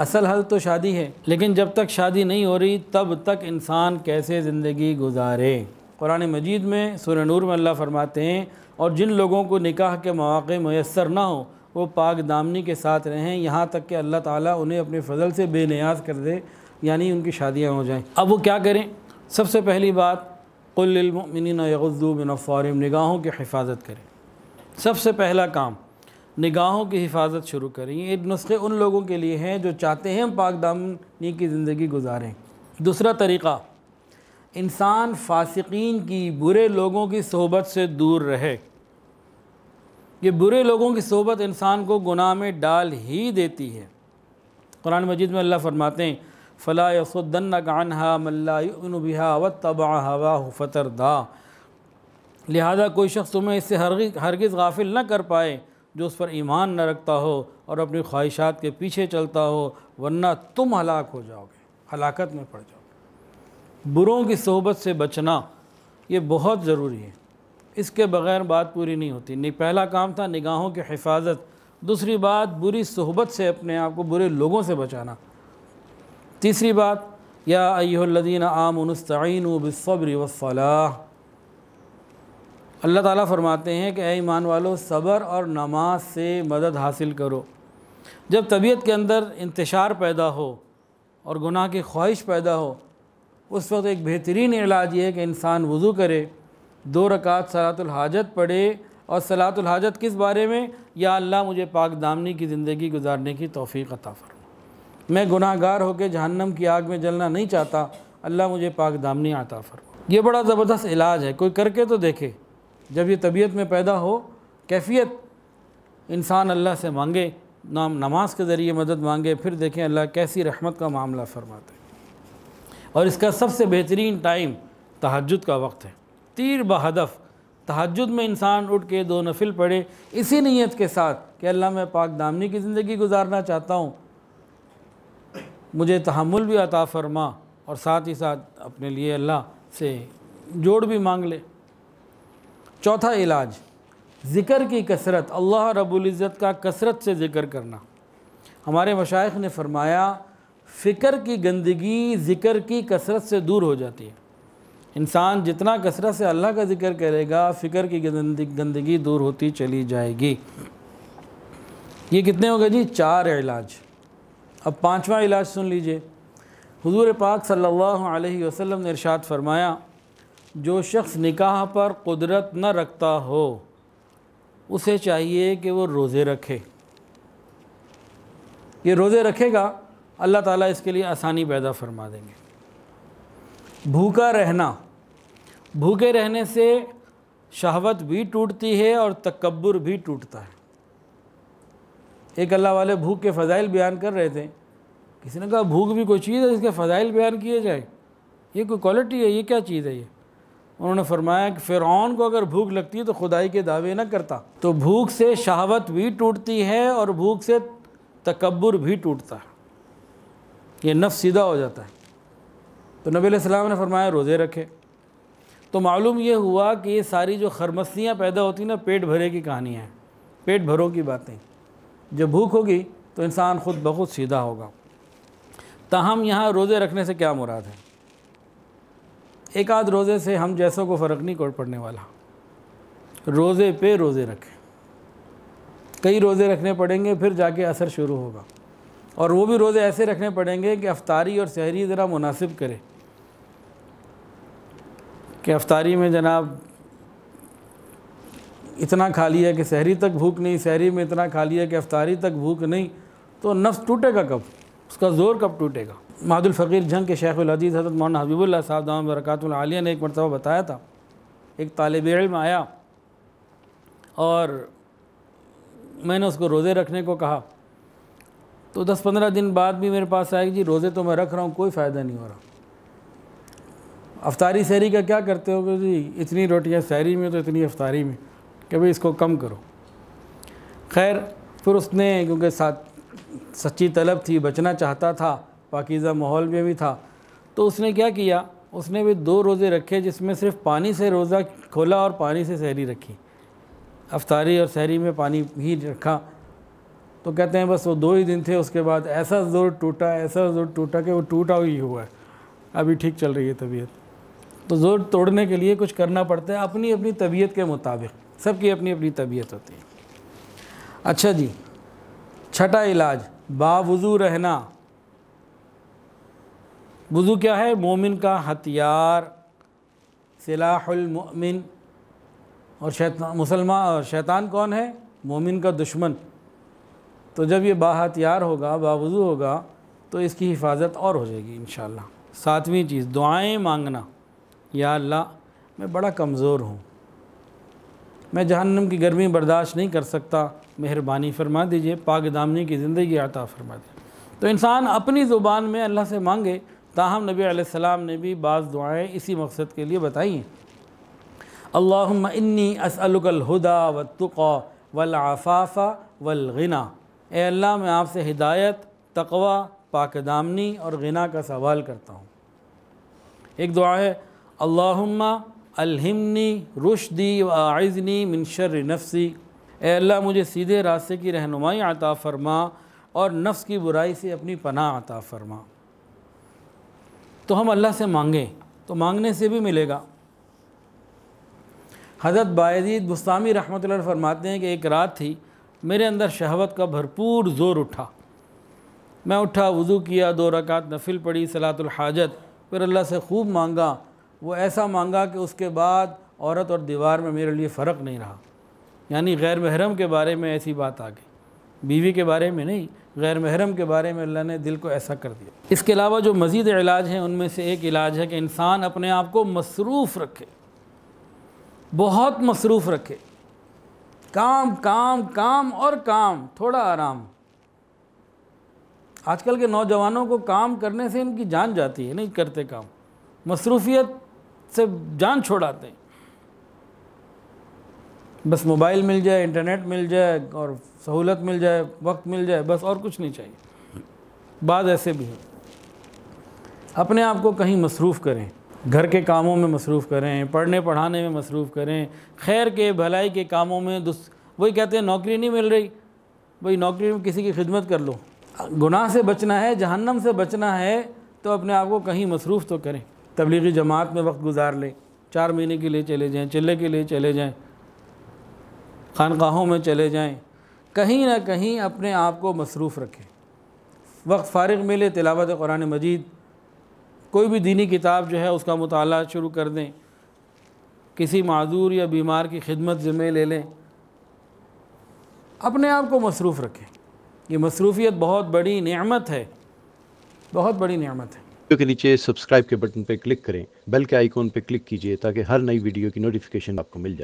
असल हल तो शादी है लेकिन जब तक शादी नहीं हो रही तब तक इंसान कैसे ज़िंदगी गुजारे कुरान मजीद में सुर नूर में अल्लाह फरमाते हैं और जिन लोगों को निकाह के मौाक़े मैसर ना हो वो पाक दामनी के साथ रहें यहाँ तक कि अल्लाह ताला उन्हें अपने फजल से बेनियाज कर दे यानी उनकी शादियाँ हो जाएं अब वो क्या करें सबसे पहली बात कुल्लमिन यगज़ू बिन फ़ारम निगाहों की हिफाजत करें सबसे पहला काम निगाहों की हिफाजत शुरू करें ये नुस्खे उन लोगों के लिए हैं जो चाहते हैं हम पाक दामनी की ज़िंदगी गुजारें दूसरा तरीक़ा इंसान फासिकीन की बुरे लोगों की सोबत से दूर रहे ये बुरे लोगों की सोबत इंसान को गुनाह में डाल ही देती है कुरान मजीद में अल्लाह फरमाते हैं फ़ला यसुद्दन कानहा मल्लाबिहा व तबा हवा फ़तरदा दा लिहाजा कोई शख्स तुम्हें इससे हरगिज़ गाफिल न कर पाए जो उस पर ईमान न रखता हो और अपनी ख्वाहिशात के पीछे चलता हो वरना तुम हलाक हो जाओगे हलाकत में पड़ जाओगे बुरों की सोबत से बचना ये बहुत ज़रूरी है इसके बगैर बात पूरी नहीं होती पहला काम था निगाहों की हिफाजत दूसरी बात बुरी सोहबत से अपने आप को बुरे लोगों से बचाना तीसरी बात या अयोल्लिन आमनस्तन बसब्र वसलाह अल्लाह ताला फरमाते हैं कि ऐमान ईमान वालों सब्र और नमाज से मदद हासिल करो जब तबीयत के अंदर इंतशार पैदा हो और गुनाह की ख्वाहिश पैदा हो उस वक्त एक बेहतरीन इलाज ये है कि इंसान वज़ू करे दो रकात सलातुल हाजत पढ़े और सलातुल हाजत किस बारे में या अल्लाह मुझे पाक दामनी की ज़िंदगी गुजारने की तोफ़ी अता फरमा मैं गुनाहगार होकर जहन्नम की आग में जलना नहीं चाहता अल्लाह मुझे पाक दामनी आता फरमा ये बड़ा ज़बरदस्त इलाज है कोई करके तो देखे जब ये तबीयत में पैदा हो कैफियत इंसान अल्लाह से मांगे नाम नमाज के ज़रिए मदद मांगे फिर देखें अल्लाह कैसी रहमत का मामला फरमाते और इसका सबसे बेहतरीन टाइम तहजद का वक्त है तीर बहदफ़ तहजद में इंसान उठ के दो नफिल पढ़े इसी नीयत के साथ कि अल्लाह मैं पाक दामनी की ज़िंदगी गुजारना चाहता हूँ मुझे तहमुल भी अता फरमा और साथ ही साथ अपने लिए अल्लाह से जोड़ भी मांग ले चौथा इलाज ज़िक्र की कसरत अल्लाह रबुल्ज़त का कसरत से ज़िक्र करना हमारे मशाइ ने फरमाया फ़िक्र की गंदगी ज़िक्र की कसरत से दूर हो जाती है इंसान जितना कसरत से अल्लाह का जिक्र करेगा फ़िक्र की गंदगी दूर होती चली जाएगी ये कितने हो गए जी चार इलाज अब पांचवा इलाज सुन लीजिए हुजूर पाक सल्लल्लाहु अलैहि वसल्लम ने इरशाद फरमाया जो शख्स निकाह पर कुदरत न रखता हो उसे चाहिए कि वो रोज़े रखे ये रोज़े रखेगा अल्लाह ताला इसके लिए आसानी पैदा फरमा देंगे भूखा रहना भूखे रहने से शहवत भी टूटती है और तकबर भी टूटता है एक अल्लाह वाले भूख के फ़जाइल बयान कर रहे थे किसी ने कहा भूख भी कोई चीज़ है जिसके फ़जाइल बयान किए जाए ये कोई क्वालिटी है ये क्या चीज़ है ये उन्होंने फरमाया कि फ़िरौन को अगर भूख लगती है तो खुदाई के दावे ना करता तो भूख से शहावत भी टूटती है और भूख से तकबर भी टूटता है ये नफ सीधा हो जाता है तो नबी सलाम ने फरमाया रोज़े रखे तो मालूम ये हुआ कि ये सारी जो खरमस्तियाँ पैदा होती ना पेट भरे की कहानियाँ हैं पेट भरों की बातें जब भूख होगी तो इंसान ख़ुद बखुद सीधा होगा तहम यहाँ रोज़े रखने से क्या मुराद है एक आध रोज़े से हम जैसों को फ़र्क नहीं पड़ने वाला रोज़े पे रोज़े रखें कई रोज़े रखने पड़ेंगे फिर जाके असर शुरू होगा और वो भी रोज़े ऐसे रखने पड़ेंगे कि अफ्तारी और शहरी ज़रा मुनासिब करें कि अफ्तारी में जनाब इतना खा लिया कि शहरी तक भूख नहीं शहरी में इतना खा लिया कि अफ्तारी तक भूख नहीं तो नफ्स टूटेगा कब उसका ज़ोर कब टूटेगा मादुल फ़कीर जंग के शेख अजीज़ हज़रत मौन हबीबुल्ला साहब दाम बरकतुल्लिया ने एक मरतबा बताया था एक तालब इलम आया और मैंने उसको रोज़े रखने को कहा तो दस पंद्रह दिन बाद भी मेरे पास आया जी रोज़े तो मैं रख रहा हूँ कोई फ़ायदा नहीं हो रहा अफ्तारी शहरी का क्या करते हो कि जी इतनी रोटियाँ शहरी में तो इतनी अफ्तारी में कि भाई इसको कम करो खैर फिर उसने क्योंकि साथ सच्ची तलब थी बचना चाहता था पाकिज़ा माहौल में भी था तो उसने क्या किया उसने भी दो रोज़े रखे जिसमें सिर्फ पानी से रोज़ा खोला और पानी से सहरी रखी अफ्तारी और सहरी में पानी ही रखा तो कहते हैं बस वो दो ही दिन थे उसके बाद ऐसा ज़ोर टूटा ऐसा ज़ोर टूटा कि वो टूटा ही हुआ है अभी ठीक चल रही है तबीयत तो ज़ोर तोड़ने के लिए कुछ करना पड़ता है अपनी अपनी तबीयत के मुताबिक सबकी अपनी अपनी तबीयत होती है अच्छा जी छठा इलाज बावजू रहना वज़ू क्या है मोमिन का हथियार सिलाहमिन और शैतान मुसलमान और शैतान कौन है मोमिन का दुश्मन तो जब ये बाहतियार होगा बावजू होगा तो इसकी हिफाजत और हो जाएगी इन सातवीं चीज़ दुआएं मांगना या अल्लाह मैं बड़ा कमज़ोर हूँ मैं जहन्नम की गर्मी बर्दाश्त नहीं कर सकता मेहरबानी फरमा दीजिए पाक दामनी की ज़िंदगी आता फरमा दीजिए तो इंसान अपनी ज़ुबान में अल्लाह से मांगे ताहम नबी आसमाम ने भी बाज़ दुआएँ इसी मकसद के लिए बताई हैं अल्लाम इन्नी असलकलहुदा व तुक़ा वलाफ़ाफ़ा वलगना ए अल्लाह मैं आपसे हिदायत तकवा पाकदामनी और गना का सवाल करता हूँ एक दुआ है अल्लाम अलहमनी रुशदी व आइजनी मिनशर नफसी एल्ला मुझे सीधे रास्ते की रहनुमाई आता फ़रमा और नफ्स की बुराई से अपनी पनाह आता फ़रमा तो हम अल्लाह से मांगें तो मांगने से भी मिलेगा हज़रत बायजीद बुस्तामी रहमत फरमाते हैं कि एक रात थी मेरे अंदर शहवत का भरपूर ज़ोर उठा मैं उठा वज़ू किया दो रकात नफिल पढ़ी सलातुल हाजत फिर अल्लाह से खूब मांगा वो ऐसा मांगा कि उसके बाद औरत और दीवार में मेरे लिए फ़र्क नहीं रहा यानी गैर महरम के बारे में ऐसी बात आ गई बीवी के बारे में नहीं गैर महरम के बारे में अल्लाह ने दिल को ऐसा कर दिया इसके अलावा जो मज़ीद इलाज हैं उनमें से एक इलाज है कि इंसान अपने आप को मसरूफ़ रखे बहुत मसरूफ़ रखे काम काम काम और काम थोड़ा आराम आजकल के नौजवानों को काम करने से इनकी जान जाती है नहीं करते काम मसरूफियत से जान छोड़ाते हैं बस मोबाइल मिल जाए इंटरनेट मिल जाए और सहूलत मिल जाए वक्त मिल जाए बस और कुछ नहीं चाहिए बात ऐसे भी है अपने आप को कहीं मसरूफ़ करें घर के कामों में मसरूफ़ करें पढ़ने पढ़ाने में मसरूफ़ करें खैर के भलाई के कामों में वही कहते हैं नौकरी नहीं मिल रही भाई नौकरी में किसी की खिदमत कर लो गुनाह से बचना है जहन्नम से बचना है तो अपने आप को कहीं मसरूफ़ तो करें तबलीगी जमात में वक्त गुजार लें चार महीने के लिए चले जाएँ चिल्ले के लिए चले जाएँ खानकाहों में चले जाएं कहीं ना कहीं अपने आप को मसरूफ़ रखें वक्त फ़ारग मिले तिलावत कुरान मजीद कोई भी दीनी किताब जो है उसका मताल शुरू कर दें किसी माजूर या बीमार की खिदमत ज़िम्मे ले लें अपने आप को मसरूफ़ रखें ये मसरूफियत बहुत बड़ी नियामत है बहुत बड़ी नियामत है वीडियो के नीचे सब्सक्राइब के बटन पर क्लिक करें बेल के आइकॉन पर क्लिक कीजिए ताकि हर नई वीडियो की नोटिफिकेशन आपको मिल जाए